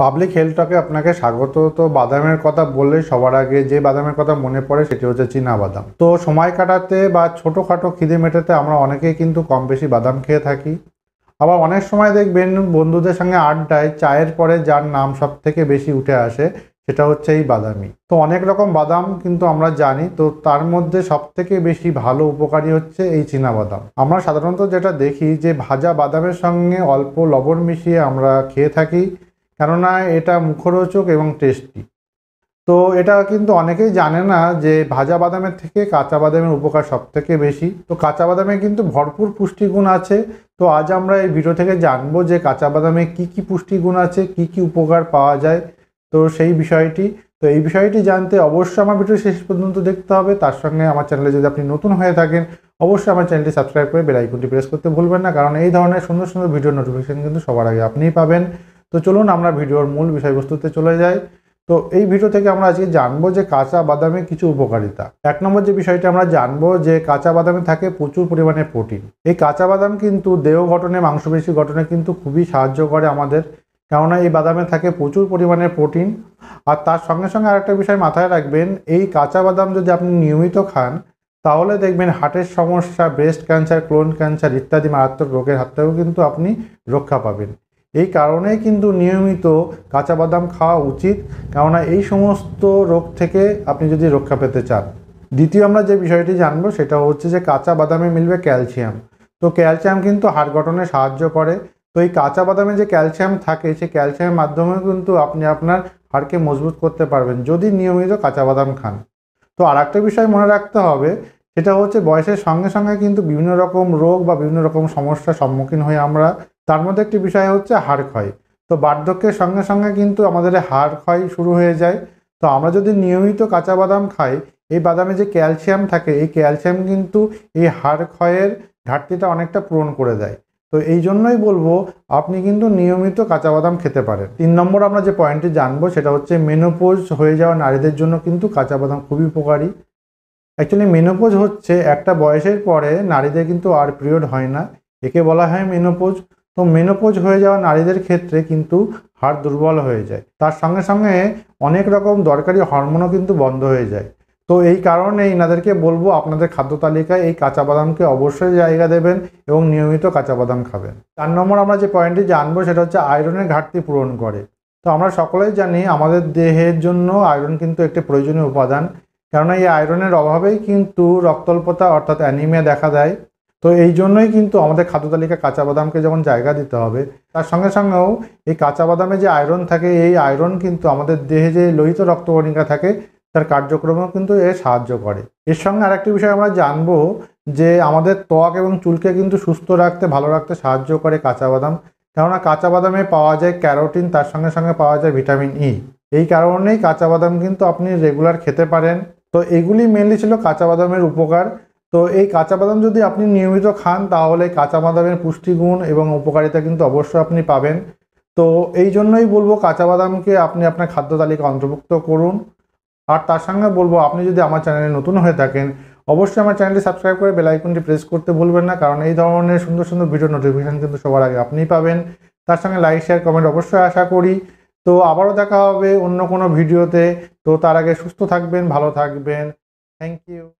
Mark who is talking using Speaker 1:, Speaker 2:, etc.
Speaker 1: Public হেলথকে আপনাকে স্বাগত তো বাদামের কথা বললে সবার আগে যে বাদামের কথা মনে পড়ে সেটি হচ্ছে চীনা বাদাম তো সময় কাটাতে বা ছোটোখাটো খিদে মেটাতে আমরা অনেকেই কিন্তু কম বেশি বাদাম খেয়ে থাকি আবার অনেক সময় দেখবেন বন্ধুদের সঙ্গে আড্ডায় চায়ের পরে যার নাম সব থেকে বেশি উঠে আসে সেটা হচ্ছে এই বাদামি তো অনেক রকম বাদাম কিন্তু আমরা জানি তো তার মধ্যে সব থেকে বেশি ভালো উপকারী হচ্ছে এই চীনা বাদাম আমরা সাধারণত যেটা দেখি যে ভাজা বাদামের সঙ্গে অল্প লবণ মিশিয়ে আমরা খেয়ে থাকি কেননা এটা মুখরোচক এবং টেস্টি তো এটা কিন্তু অনেকেই জানে না যে ভাজা বাদামের থেকে কাঁচা বাদামের উপকার সবথেকে বেশি তো কাঁচা বাদামে কিন্তু ভরপুর পুষ্টিগুণ আছে তো আজ আমরা এই ভিডিও থেকে জানবো যে কাঁচা বাদামে কী কী পুষ্টিগুণ আছে কি কি উপকার পাওয়া যায় তো সেই বিষয়টি তো এই বিষয়টি জানতে অবশ্যই আমার ভিডিও শেষ পর্যন্ত দেখতে হবে তার সঙ্গে আমার চ্যানেলে যদি আপনি নতুন হয়ে থাকেন অবশ্যই আমার চ্যানেলটি সাবস্ক্রাইব করে বেলাইকনটি প্রেস করতে ভুলবেন না কারণ এই ধরনের সুন্দর সুন্দর ভিডিও নোটিফিকেশন কিন্তু সবার আগে আপনিই পাবেন তো চলুন আমরা ভিডিওর মূল বিষয়বস্তুতে চলে যাই তো এই ভিডিও থেকে আমরা আজকে জানবো যে কাঁচা বাদামের কিছু উপকারিতা এক নম্বর যে বিষয়টা আমরা জানবো যে কাঁচা বাদামে থাকে প্রচুর পরিমাণে প্রোটিন এই কাঁচা বাদাম কিন্তু দেহ গঠনে মাংসপেশি গঠনে কিন্তু খুবই সাহায্য করে আমাদের কেননা এই বাদামে থাকে প্রচুর পরিমাণে প্রোটিন আর তার সঙ্গে সঙ্গে আরেকটা বিষয় মাথায় রাখবেন এই কাঁচা বাদাম যদি আপনি নিয়মিত খান তাহলে দেখবেন হার্টের সমস্যা ব্রেস্ট ক্যান্সার ক্লোন ক্যান্সার ইত্যাদি মারাত্মক রোগের হাত থেকেও কিন্তু আপনি রক্ষা পাবেন এই কারণেই কিন্তু নিয়মিত কাঁচা বাদাম খাওয়া উচিত কেননা এই সমস্ত রোগ থেকে আপনি যদি রক্ষা পেতে চান দ্বিতীয় আমরা যে বিষয়টি জানবো সেটা হচ্ছে যে কাঁচা বাদামে মিলবে ক্যালসিয়াম তো ক্যালসিয়াম কিন্তু হাড় গঠনে সাহায্য করে তো এই কাঁচা বাদামে যে ক্যালসিয়াম থাকে সেই ক্যালসিয়ামের মাধ্যমে কিন্তু আপনি আপনার হাড়কে মজবুত করতে পারবেন যদি নিয়মিত কাঁচা বাদাম খান তো আর একটা বিষয় মনে রাখতে হবে সেটা হচ্ছে বয়সের সঙ্গে সঙ্গে কিন্তু বিভিন্ন রকম রোগ বা বিভিন্ন রকম সমস্যার সম্মুখীন হয়ে আমরা তার মধ্যে একটি বিষয় হচ্ছে হাড় ক্ষয় তো বার্ধক্যের সঙ্গে সঙ্গে কিন্তু আমাদের হাড় ক্ষয় শুরু হয়ে যায় তো আমরা যদি নিয়মিত কাঁচা বাদাম খাই এই বাদামে যে ক্যালসিয়াম থাকে এই ক্যালসিয়াম কিন্তু এই হাড় ক্ষয়ের ঘাটতিটা অনেকটা পূরণ করে দেয় তো এই জন্যই বলবো আপনি কিন্তু নিয়মিত কাঁচা বাদাম খেতে পারেন তিন নম্বর আমরা যে পয়েন্টটি জানবো সেটা হচ্ছে মেনোপোজ হয়ে যাওয়া নারীদের জন্য কিন্তু কাঁচা বাদাম খুবই উপকারী অ্যাকচুয়ালি মেনোপোজ হচ্ছে একটা বয়সের পরে নারীদের কিন্তু আর পিরিয়ড হয় না একে বলা হয় মেনোপোজ তো মেনোপোজ হয়ে যাওয়া নারীদের ক্ষেত্রে কিন্তু হাড় দুর্বল হয়ে যায় তার সঙ্গে সঙ্গে অনেক রকম দরকারি হরমোনও কিন্তু বন্ধ হয়ে যায় তো এই কারণে এনাদেরকে বলবো আপনাদের খাদ্য তালিকায় এই কাঁচা বাদামকে অবশ্যই জায়গা দেবেন এবং নিয়মিত কাঁচা বাদাম খাবেন চার নম্বর আমরা যে পয়েন্টটি জানবো সেটা হচ্ছে আয়রনের ঘাটতি পূরণ করে তো আমরা সকলেই জানি আমাদের দেহের জন্য আয়রন কিন্তু একটি প্রয়োজনীয় উপাদান কেননা এই আয়রনের অভাবেই কিন্তু রক্তল্পতা অর্থাৎ অ্যানিমিয়া দেখা দেয় তো এই জন্যই কিন্তু আমাদের খাদ্য তালিকা কাঁচা বাদামকে যেমন জায়গা দিতে হবে তার সঙ্গে সঙ্গেও এই কাঁচা বাদামে যে আয়রন থাকে এই আয়রন কিন্তু আমাদের দেহে যে লোহিত রক্তকণিকা থাকে তার কার্যক্রমেও কিন্তু এ সাহায্য করে এর সঙ্গে আরেকটি বিষয় আমরা জানবো যে আমাদের ত্বক এবং চুলকে কিন্তু সুস্থ রাখতে ভালো রাখতে সাহায্য করে কাঁচা বাদাম কেননা কাঁচা বাদামে পাওয়া যায় ক্যারোটিন তার সঙ্গে সঙ্গে পাওয়া যায় ভিটামিন ই e। এই কারণেই কাঁচা বাদাম কিন্তু আপনি রেগুলার খেতে পারেন তো এগুলি মেনলি ছিল কাঁচা বাদামের উপকার তো এই কাঁচা বাদাম যদি আপনি নিয়মিত খান তাহলে কাঁচা বাদামের পুষ্টিগুণ এবং উপকারিতা কিন্তু অবশ্যই আপনি পাবেন তো এই জন্যই বলবো কাঁচা বাদামকে আপনি আপনার খাদ্য তালিকা অন্তর্ভুক্ত করুন আর তার সঙ্গে বলবো আপনি যদি আমার চ্যানেলে নতুন হয়ে থাকেন অবশ্যই আমার চ্যানেলটি সাবস্ক্রাইব করে বেলাইকনটি প্রেস করতে ভুলবেন না কারণ এই ধরনের সুন্দর সুন্দর ভিডিও নোটিফিকেশান কিন্তু সবার আগে আপনিই পাবেন তার সঙ্গে লাইক শেয়ার কমেন্ট অবশ্যই আশা করি তো আবারও দেখা হবে অন্য কোনো ভিডিওতে তো তার আগে সুস্থ থাকবেন ভালো থাকবেন থ্যাংক ইউ